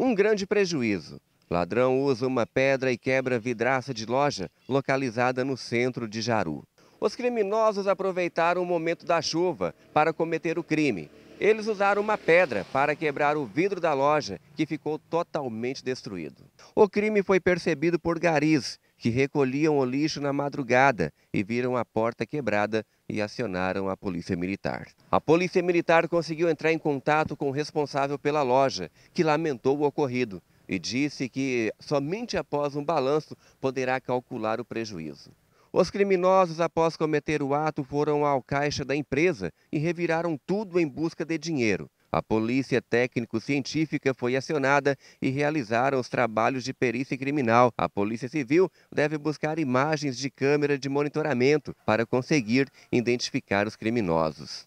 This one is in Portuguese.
Um grande prejuízo. Ladrão usa uma pedra e quebra vidraça de loja localizada no centro de Jaru. Os criminosos aproveitaram o momento da chuva para cometer o crime. Eles usaram uma pedra para quebrar o vidro da loja, que ficou totalmente destruído. O crime foi percebido por garis que recolhiam o lixo na madrugada e viram a porta quebrada e acionaram a polícia militar. A polícia militar conseguiu entrar em contato com o responsável pela loja, que lamentou o ocorrido e disse que somente após um balanço poderá calcular o prejuízo. Os criminosos, após cometer o ato, foram ao caixa da empresa e reviraram tudo em busca de dinheiro. A polícia técnico-científica foi acionada e realizaram os trabalhos de perícia criminal. A Polícia Civil deve buscar imagens de câmera de monitoramento para conseguir identificar os criminosos.